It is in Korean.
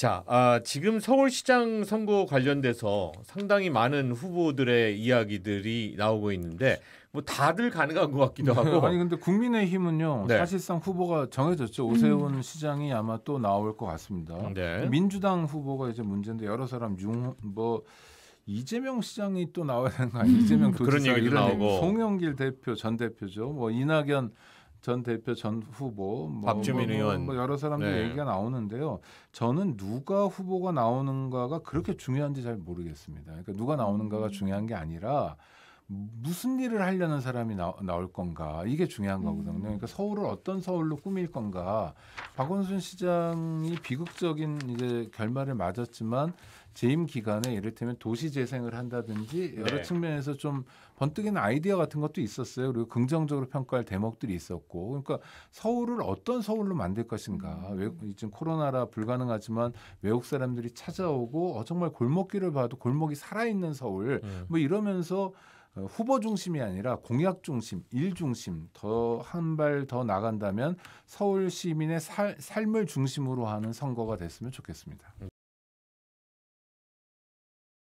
자, 아, 지금 서울시장 선거 관련돼서 상당히 많은 후보들의 이야기들이 나오고 있는데 뭐 다들 가능한 것 같기도 네, 하고. 아니 근데 국민의힘은요 네. 사실상 후보가 정해졌죠. 음. 오세훈 음. 시장이 아마 또 나올 것 같습니다. 네. 민주당 후보가 이제 문제인데 여러 사람 융뭐 이재명 시장이 또 나와야 되는 거 아니에요? 이재명 음, 도지사 이런 나오고. 송영길 대표 전 대표죠. 뭐 이낙연 전 대표 전 후보 뭐, 박주민 뭐, 뭐, 의원 뭐 여러 사람들 네. 얘기가 나오는데요. 저는 누가 후보가 나오는가가 그렇게 중요한지 잘 모르겠습니다. 그러니까 누가 나오는가가 음. 중요한 게 아니라 무슨 일을 하려는 사람이 나, 나올 건가 이게 중요한 거거든요. 음. 그러니까 서울을 어떤 서울로 꾸밀 건가. 박원순 시장이 비극적인 이제 결말을 맞았지만 재임 기간에 이를테면 도시 재생을 한다든지 여러 네. 측면에서 좀 번뜩이는 아이디어 같은 것도 있었어요. 그리고 긍정적으로 평가할 대목들이 있었고, 그러니까 서울을 어떤 서울로 만들 것인가. 음. 외, 지금 코로나라 불가능하지만 외국 사람들이 찾아오고 어, 정말 골목길을 봐도 골목이 살아있는 서울 음. 뭐 이러면서. 어, 후보 중심이 아니라 공약 중심, 일 중심 더 한 발 더 나간다면 서울 시민의 살, 삶을 중심으로 하는 선거가 됐으면 좋겠습니다.